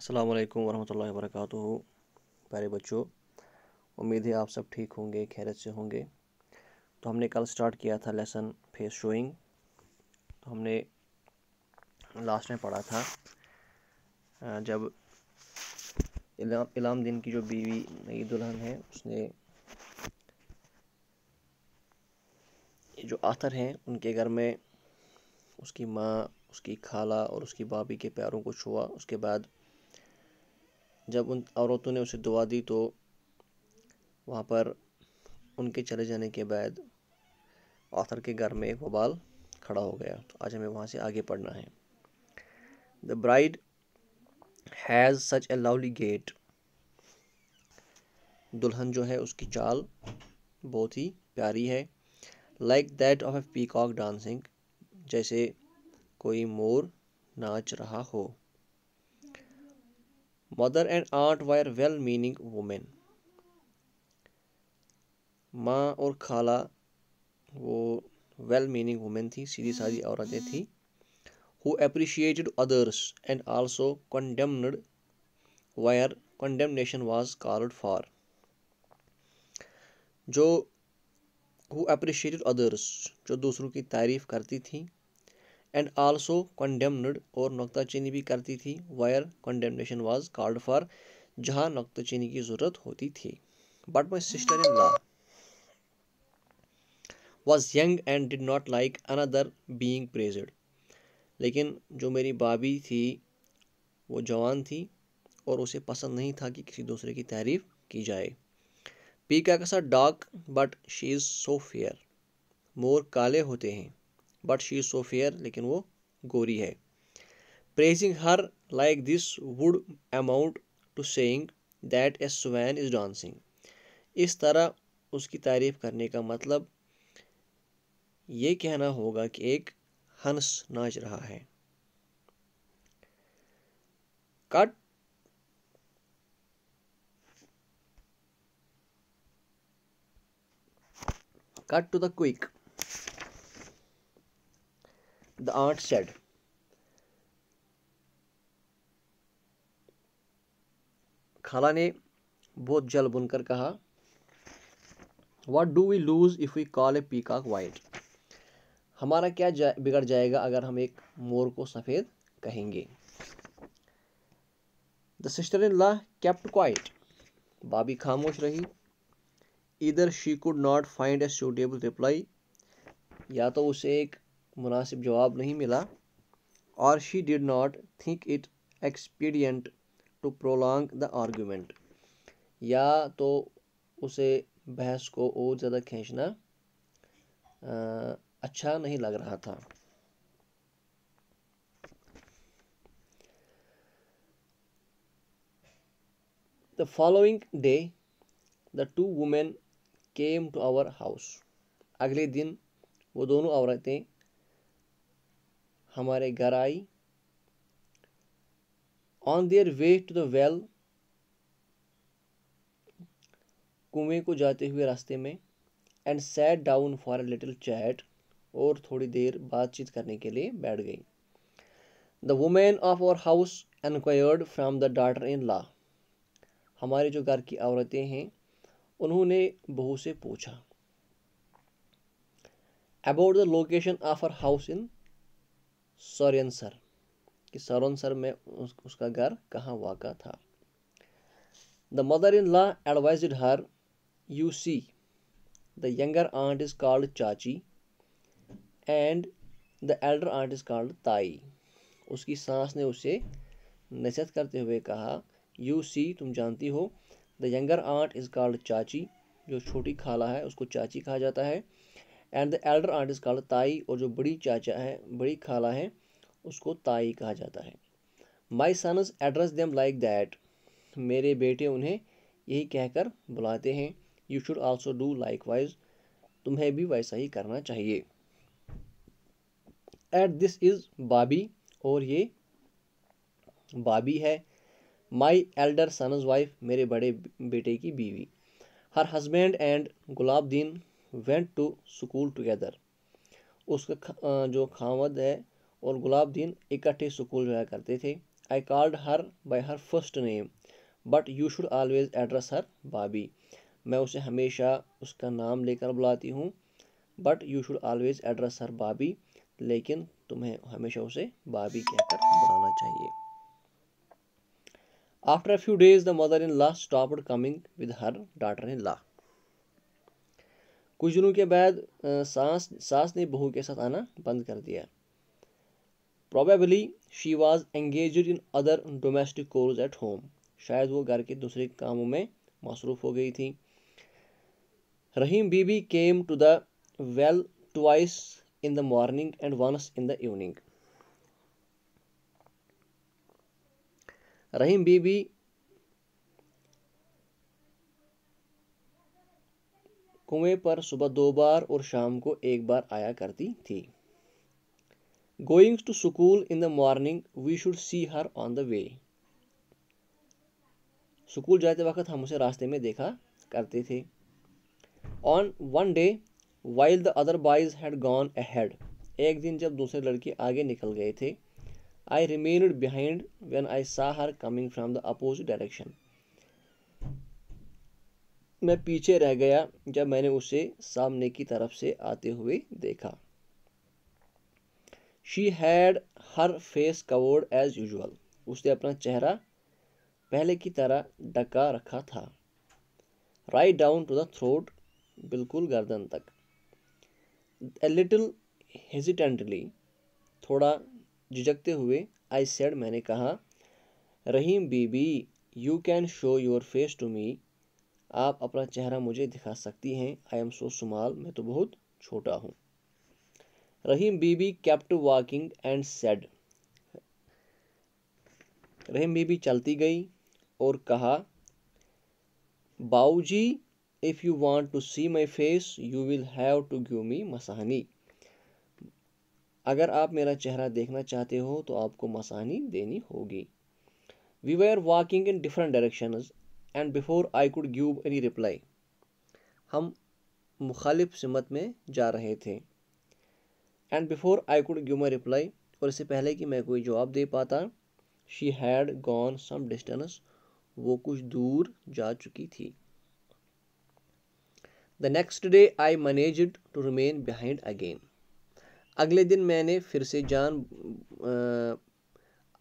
अल्लाम वरहमल वर्क प्यारे बच्चों उम्मीद है आप सब ठीक होंगे खैरत से होंगे तो हमने कल स्टार्ट किया था लेसन फेस शोइंग तो हमने लास्ट में पढ़ा था जब इलाम इलाम दिन की जो बीवी नई दुल्हन है उसने जो आथर हैं उनके घर में उसकी माँ उसकी खाला और उसकी भाभी के प्यारों को छुआ उसके बाद जब उन औरतों ने उसे दुआ दी तो वहाँ पर उनके चले जाने के बाद ऑथर के घर में एक बबाल खड़ा हो गया तो आज हमें वहाँ से आगे पढ़ना है the bride has such a lovely gait दुल्हन जो है उसकी चाल बहुत ही प्यारी है like that of a peacock dancing जैसे कोई मोर नाच रहा हो mother and aunt were well meaning women माँ और खाला वो वेल मीनिंग वुमेन थी सीधी साधी औरतें थी who appreciated others and also condemned where condemnation was called for जो हु अप्रिशिएटेड अदर्स जो दूसरों की तारीफ़ करती थी एंड आल्सो कंडेमनड और नुकताचीनी भी करती थी where condemnation was called for जहाँ नुकताचीनी की ज़रूरत होती थी but my sister in law was young and did not like another being praised लेकिन जो मेरी बाबी थी वो जवान थी और उसे पसंद नहीं था कि किसी दूसरे की तारीफ की जाए पीका का सा dark but she is so fair मोर काले होते हैं but she is so fair लेकिन वो गोरी है praising her like this would amount to saying that a swan is dancing इस तरह उसकी तारीफ़ करने का मतलब ये कहना होगा कि एक हंस नाच रहा है cut cut to the quick The aunt said. खाला ने बहुत जल बुनकर कहा what do we lose if we call a peacock white हमारा क्या जा, बिगड़ जाएगा अगर हम एक मोर को सफ़ेद कहेंगे the sister in law kept quiet बाबी खामोश रही इधर she could not find a suitable reply या तो उसे एक मुनासिब जवाब नहीं मिला और she did not think it expedient to prolong the argument या तो उसे बहस को और ज़्यादा खींचना अच्छा नहीं लग रहा था the following day the two women came to our house अगले दिन वो दोनों औरतें हमारे घर आई on their way to the well कुएं को जाते हुए रास्ते में and sat down for a little chat और थोड़ी देर बातचीत करने के लिए बैठ गई the women of our house enquired from the daughter in law हमारे जो घर की औरतें हैं उन्होंने बहू से पूछा about the location of our house in सर कि सौरनसर में उस, उसका घर कहाँ वाक़ा था the mother in law advise her you see the younger aunt is called chachi and the elder aunt is called tai उसकी सांस ने उसे नसीहत करते हुए कहा यू सी तुम जानती हो the younger aunt is called chachi जो छोटी खाला है उसको चाची कहा जाता है and the elder aunt is called tai और जो बड़ी चाचा है बड़ी खाला है उसको ताई कहा जाता है my sons address them like that मेरे बेटे उन्हें यही कहकर बुलाते हैं you should also do likewise तुम्हें भी वैसा ही करना चाहिए एट दिस इज़ बाबी और ये बाबी है माई एल्डर सनज वाइफ मेरे बड़े बेटे की बीवी her husband and Gulabuddin went to school together उसका जो खामद है और गुलाब दीन इकट्ठे स्कूल जाया करते थे I called her by her first name but you should always address her Babi मैं उसे हमेशा उसका नाम लेकर बुलाती हूँ but you should always address her Babi लेकिन तुम्हें हमेशा उसे बाबी कहकर बुलाना चाहिए after a few days the mother in law stop coming with her daughter in law कुछ दिनों के बाद सास सास ने बहू के साथ आना बंद कर दिया probably she was engage in other domestic chores at home शायद वो घर के दूसरे कामों में मसरूफ़ हो गई थी Rahim Bibi came to the well twice in the morning and once in the evening Rahim Bibi कुएं पर सुबह दो बार और शाम को एक बार आया करती थी going to school in the morning we should see her on the way स्कूल जाते वक्त हम उसे रास्ते में देखा करते थे on one day while the other boys had gone head एक दिन जब दूसरे लड़के आगे निकल गए थे आई रिमेनड behind when I saw her coming from the opposite direction मैं पीछे रह गया जब मैंने उसे सामने की तरफ से आते हुए देखा she had her face covered as usual उसने अपना चेहरा पहले की तरह ढका रखा था right down to the throat बिल्कुल गर्दन तक ए लिटिल हेजिटेंटली थोड़ा झिझकते हुए आई सेड मैंने कहा Rahim Bibi you can show your face to me आप अपना चेहरा मुझे दिखा सकती हैं आई एम सो सुमाल मैं तो बहुत छोटा हूँ Rahim Bibi kept walking and said Rahim Bibi चलती गई और कहा Bauji if you want to see my face you will have to give me मसानी अगर आप मेरा चेहरा देखना चाहते हो तो आपको मसानी देनी होगी we were walking in different directions and before I could give any reply हम मुखालिफ सिमत में जा रहे थे and before I could give my reply और इससे पहले कि मैं कोई जवाब दे पाता she had gone some distance वो कुछ दूर जा चुकी थी the next day I manage to remain behind again अगले दिन मैंने फिर से जान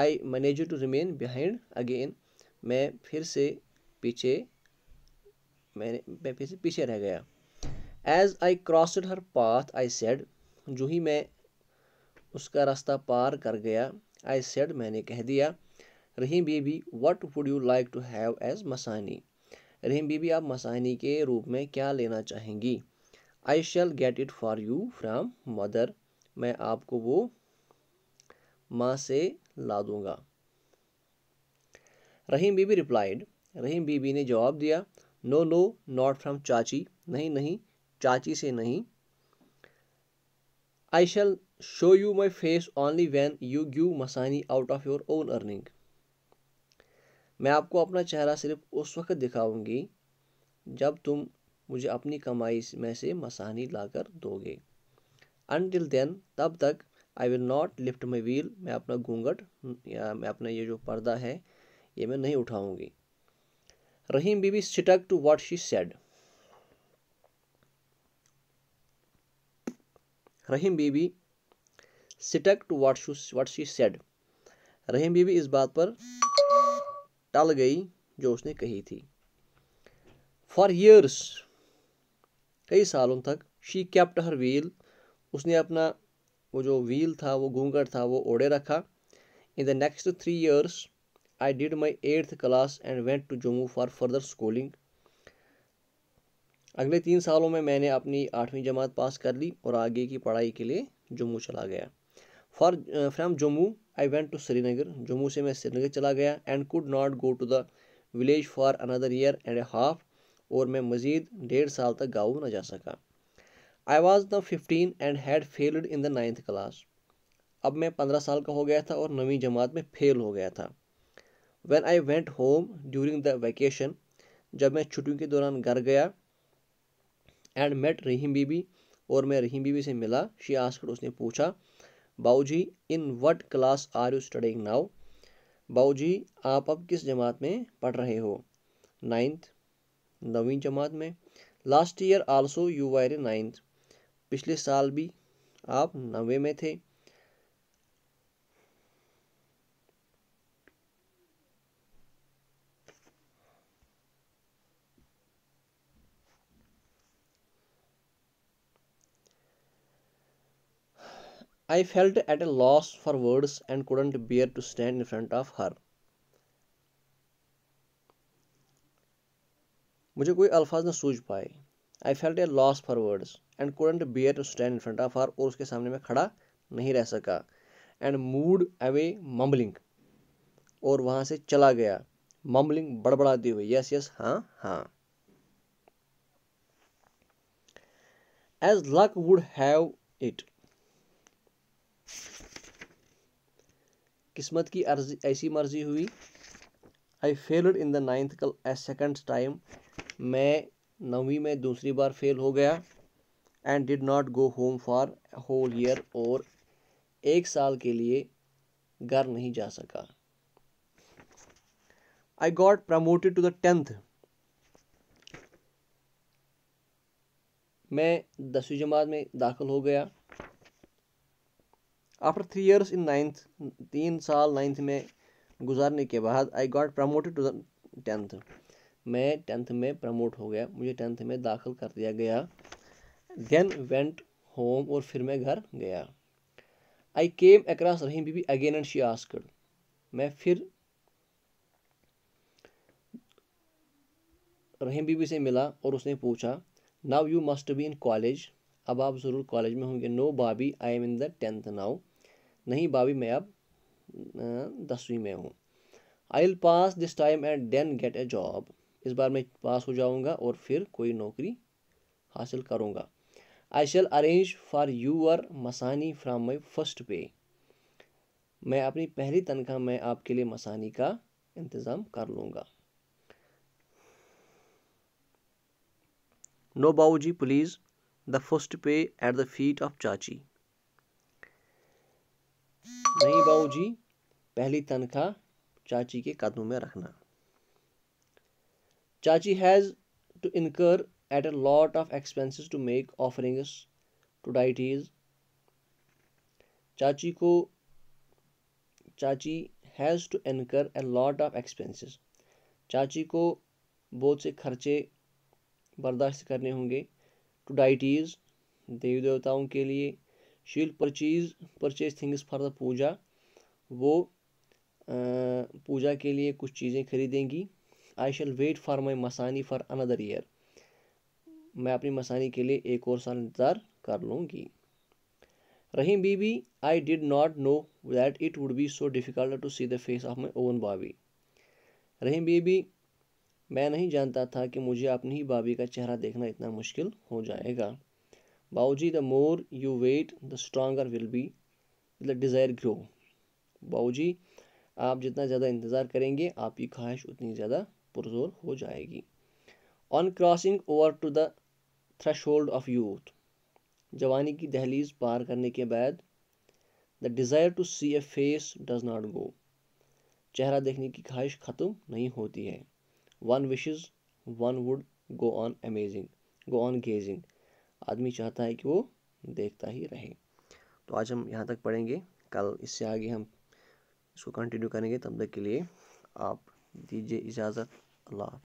I manage to remain behind again मैं फिर से पीछे मैंने मैं फिर से पीछे रह गया as I crossed her path I said जो ही मैं उसका रास्ता पार कर गया आई सेड मैंने कह दिया Rahim Bibi what would you like to have as मसानी रहीम बीबी आप मसानी के रूप में क्या लेना चाहेंगी I shall get it for you from mother मैं आपको वो माँ से ला दूँगा रहीम बीबी रिप्लाइड रहीम बीबी ने जवाब दिया नो नो नॉट फ्राम चाची नहीं नहीं चाची से नहीं I shall show you my face only when you give मसानी out of your own earning मैं आपको अपना चेहरा सिर्फ उस वक्त दिखाऊंगी जब तुम मुझे अपनी कमाई में से मसानी लाकर दोगे अनटिल देन तब तक I will not lift my veil मैं अपना घूंघट या मैं अपना ये जो पर्दा है ये मैं नहीं उठाऊंगी Rahim Bibi stuck to what she said Rahim Bibi stuck to what she what she said Rahim Bibi इस बात पर टल गई जो उसने कही थी फॉर ईयर्स कई सालों तक शी कैप्ट हर व्हील उसने अपना वो जो व्हील था वो घूंघट था वो ओढ़े रखा in the next three years I did my eighth class and went to Jammu for further schooling अगले तीन सालों में मैंने अपनी आठवीं जमात पास कर ली और आगे की पढ़ाई के लिए जम्मू चला गया for from uh, Jammu I went to Srinagar Jammu से मैं श्रीनगर चला गया and could not go to the village for another year and a half और मैं मज़ीद डेढ़ साल तक गाँव न जा सका I was the fifteen and had failed in the ninth class अब मैं पंद्रह साल का हो गया था और नवीं जमात में फेल हो गया था when I went home during the vacation जब मैं छुट्टियों के दौरान घर गया एंड मेट रहीम बीबी और मैं रहीम बीबी से मिला शी आस्कड उसने पूछा बाऊजी in what class are you studying now बाऊजी आप अब किस जमात में पढ़ रहे हो नाइन्थ नवीं जमात में last year also you were ninth पिछले साल भी आप नवे में थे I felt at a loss for words and couldn't bear to stand in front of her मुझे कोई अल्फाज ना सूझ पाए I felt a loss for words and couldn't bear to stand in front of her और उसके सामने मैं खड़ा नहीं रह सका एंड मूड अवे मम्बलिंग और वहाँ से चला गया मम्बलिंग बड़बड़ाती हुई यस यस हाँ हाँ as luck would have it किस्मत की अर्जी ऐसी मर्जी हुई I failed in the ninth कल ए सेकेंड टाइम मैं नवी में दूसरी बार फेल हो गया and did not go home for whole year और एक साल के लिए घर नहीं जा सका I got promoted to the tenth मैं दसवीं जमात में दाखिल हो गया after three years in ninth तीन साल नाइन्थ में गुजारने के बाद I got promoted to the tenth मैं टेंथ में प्रमोट हो गया मुझे टेंथ में दाखिल कर दिया गया देन वेंट होम और फिर मैं घर गया I came across Rahim Bibi again and she asked मैं फिर रहीम बीबी से मिला और उसने पूछा now you must be in college अब आप ज़रूर कॉलेज में होंगे no bhabhi I am in the tenth now नहीं भाभी मैं अब दसवीं में हूँ I will pass this time and then get a job इस बार मैं पास हो जाऊँगा और फिर कोई नौकरी हासिल करूँगा I shall arrange for your मसानी फ्राम माई फर्स्ट पे मैं अपनी पहली तनख्वाह में आपके लिए मसानी का इंतज़ाम कर लूँगा no Babu ji please the first pay at the feet of chachi नहीं जी पहली तनख्वाह चाची के कदमों में रखना चाची has to incur at a lot of expenses to make offerings to deities चाची को चाची हैज़ टू इनकर ए लॉट ऑफ एक्सपेंसेस चाची को बहुत से खर्चे बर्दाश्त करने होंगे टू डाइटीज़ देवी देवताओं के लिए she'll will purchase purchase things for the puja वो पूजा के लिए कुछ चीज़ें खरीदेंगी I shall wait for my मसानी फॉर अनदर ईयर मैं अपनी मसानी के लिए एक और साल इंतज़ार कर लूँगी Rahim Bibi I did not know that it would be so difficult to see the face of my own bhabhi Rahim Bibi मैं नहीं जानता था कि मुझे अपनी ही बाबी का चेहरा देखना इतना मुश्किल हो जाएगा Babuji the more you wait the stronger will be the desire grow बाबूजी आप जितना ज़्यादा इंतज़ार करेंगे आपकी ख्वाहिश उतनी ज़्यादा पुरजोर हो जाएगी on crossing over to the threshold of youth जवानी की दहलीज पार करने के बाद the desire to see a face does not go चेहरा देखने की ख्वाहिश ख़त्म नहीं होती है one wishes one would go on amazing go on gazing आदमी चाहता है कि वो देखता ही रहे तो आज हम यहाँ तक पढ़ेंगे कल इससे आगे हम इसको कंटिन्यू करेंगे तब तक के लिए आप दीजिए इजाज़त अल्लाह